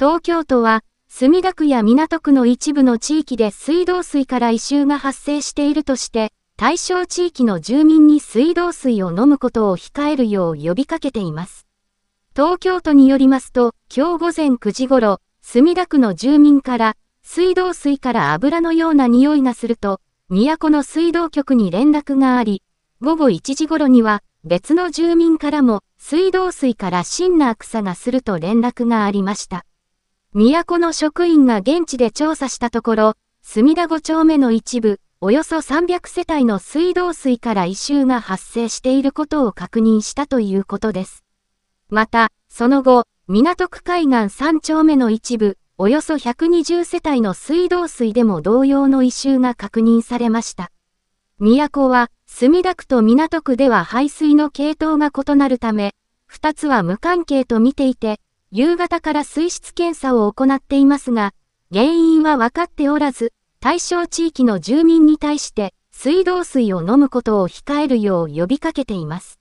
東京都は、墨田区や港区の一部の地域で水道水から異臭が発生しているとして、対象地域の住民に水道水を飲むことを控えるよう呼びかけています。東京都によりますと、今日午前9時ごろ、墨田区の住民から、水道水から油のような匂いがすると、都の水道局に連絡があり、午後1時ごろには、別の住民からも、水道水からシンナー草がすると連絡がありました。都の職員が現地で調査したところ、墨田五丁目の一部、およそ300世帯の水道水から異臭が発生していることを確認したということです。また、その後、港区海岸三丁目の一部、およそ120世帯の水道水でも同様の異臭が確認されました。都は、墨田区と港区では排水の系統が異なるため、二つは無関係と見ていて、夕方から水質検査を行っていますが、原因は分かっておらず、対象地域の住民に対して水道水を飲むことを控えるよう呼びかけています。